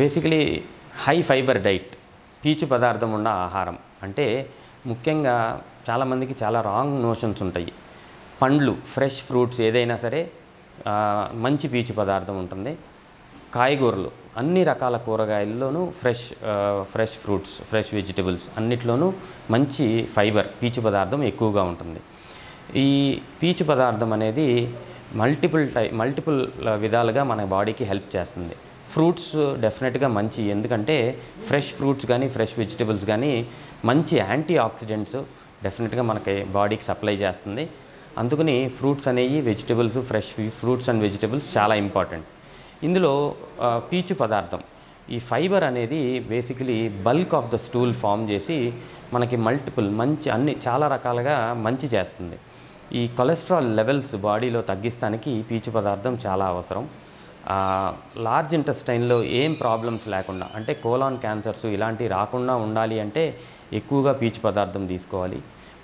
basically high fibre diet పీచు పదార్థం ఉన్న ఆహారం అంటే ముఖ్యంగా చాలామందికి చాలా రాంగ్ నోషన్స్ ఉంటాయి పండ్లు ఫ్రెష్ ఫ్రూట్స్ ఏదైనా సరే మంచి పీచు పదార్థం ఉంటుంది కాయగూరలు అన్ని రకాల కూరగాయల్లోనూ fresh fresh fruits fresh vegetables అన్నిట్లోనూ మంచి ఫైబర్ పీచు పదార్థం ఎక్కువగా ఉంటుంది ఈ పీచు పదార్థం అనేది మల్టిపుల్ టై మల్టిపుల్ విధాలుగా మన బాడీకి హెల్ప్ చేస్తుంది ఫ్రూట్స్ డెఫినెట్గా మంచి ఎందుకంటే ఫ్రెష్ ఫ్రూట్స్ కానీ ఫ్రెష్ వెజిటబుల్స్ కానీ మంచి యాంటీ ఆక్సిడెంట్స్ డెఫినెట్గా మనకి బాడీకి సప్లై చేస్తుంది అందుకని ఫ్రూట్స్ అనేవి vegetables fresh fruits and vegetables చాలా ఇంపార్టెంట్ ఇందులో పీచు పదార్థం ఈ ఫైబర్ అనేది basically bulk of the stool form చేసి మనకి మల్టిపుల్ మంచి అన్ని చాలా రకాలుగా మంచి చేస్తుంది ఈ కొలెస్ట్రాల్ లెవెల్స్ బాడీలో తగ్గిస్తానికి పీచు పదార్థం చాలా అవసరం లార్జ్ ఇంటెస్టైన్లో ఏం ప్రాబ్లమ్స్ లేకుండా అంటే కోలాన్ క్యాన్సర్స్ ఇలాంటివి రాకుండా ఉండాలి అంటే ఎక్కువగా పీచు పదార్థం తీసుకోవాలి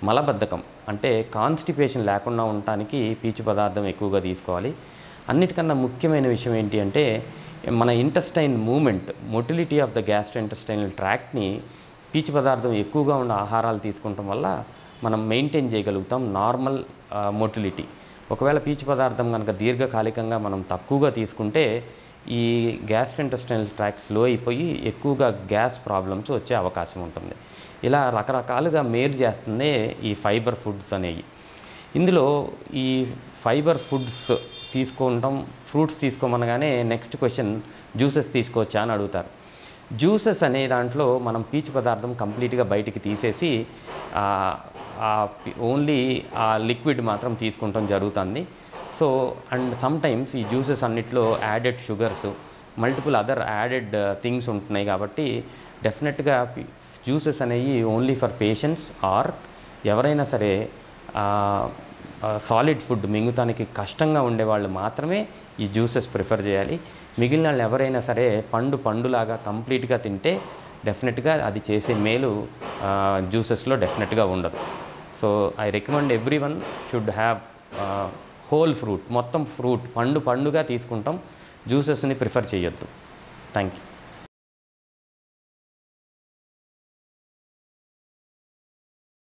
మలబద్ధకం అంటే కాన్స్టిపేషన్ లేకుండా ఉండటానికి పీచు పదార్థం ఎక్కువగా తీసుకోవాలి అన్నిటికన్నా ముఖ్యమైన విషయం ఏంటి అంటే మన intestine movement motility of the gastro intestine ట్రాక్ని పీచు పదార్థం ఎక్కువగా ఉన్న ఆహారాలు తీసుకోవటం వల్ల మనం మెయింటైన్ చేయగలుగుతాం నార్మల్ మొటిలిటీ ఒకవేళ పీచు పదార్థం కనుక దీర్ఘకాలికంగా మనం తక్కువగా తీసుకుంటే ఈ గ్యాస్ ఇంటెస్టైనల్ ట్రాక్ స్లో అయిపోయి ఎక్కువగా గ్యాస్ ప్రాబ్లమ్స్ వచ్చే అవకాశం ఉంటుంది ఇలా రకరకాలుగా మేలు చేస్తుంది ఈ ఫైబర్ ఫుడ్స్ అనేవి ఇందులో ఈ ఫైబర్ ఫుడ్స్ తీసుకోవటం ఫ్రూట్స్ తీసుకోమనగానే నెక్స్ట్ క్వశ్చన్ జ్యూసెస్ తీసుకోవచ్చా అని అడుగుతారు జ్యూసెస్ అనే దాంట్లో మనం పీచు పదార్థం కంప్లీట్గా బయటికి తీసేసి ఓన్లీ ఆ లిక్విడ్ మాత్రం తీసుకుంటాం జరుగుతుంది సో అండ్ సమ్టైమ్స్ ఈ జ్యూసెస్ అన్నిట్లో added sugars multiple other added things ఉంటున్నాయి కాబట్టి డెఫినెట్గా జ్యూసెస్ అనేవి ఓన్లీ ఫర్ పేషెంట్స్ ఆర్ ఎవరైనా సరే సాలిడ్ ఫుడ్ మింగుతానికి కష్టంగా ఉండేవాళ్ళు మాత్రమే ఈ జ్యూసెస్ ప్రిఫర్ చేయాలి మిగిలిన వాళ్ళు ఎవరైనా సరే పండు పండులాగా కంప్లీట్గా తింటే డెఫినెట్గా అది చేసే మేలు జ్యూసెస్లో డెఫినెట్గా ఉండదు so I recommend everyone should have whole fruit మొత్తం ఫ్రూట్ పండు పండుగా తీసుకుంటాం జ్యూసెస్ని ప్రిఫర్ చేయొద్దు థ్యాంక్ యూ